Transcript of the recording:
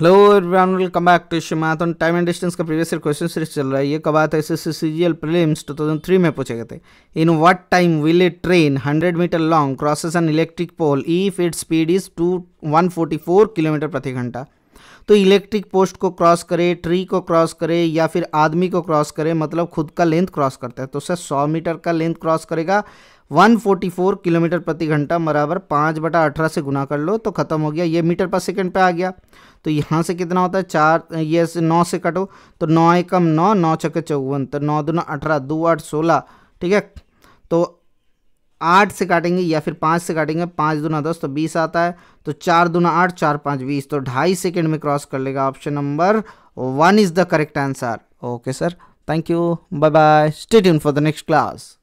hello everyone welcome back to issue time and distance का previous question series चल रहा है ये कबात S S C G prelims two thousand three में पूछे गए थे in what time will a train hundred metre long crosses an electric pole if it speed is two one forty four kilometre प्रति घंटा तो इलेक्ट्रिक पोस्ट को cross करे tree को क्रॉस करे या फिर आदमी को क्रॉस करे मतलब खुद का लेंथ क्रॉस करता है तो सर सौ मीटर का लेंथ क्रॉस करेगा 144 किलोमीटर प्रति घंटा बराबर पाँच बटा अठारह से गुना कर लो तो ख़त्म हो गया ये मीटर पर सेकंड पे आ गया तो यहाँ से कितना होता है चार ये से नौ से कटो तो नौ एकम नौ नौ छक्के चौवन तो नौ दूना अठारह दो आठ सोलह ठीक है तो आठ से काटेंगे या फिर पाँच से काटेंगे पाँच दुना दस तो बीस आता है तो चार दुना आठ चार पाँच बीस तो ढाई सेकेंड में क्रॉस कर लेगा option number one is the correct answer okay sir thank you bye bye stay इन फॉर द नेक्स्ट क्लास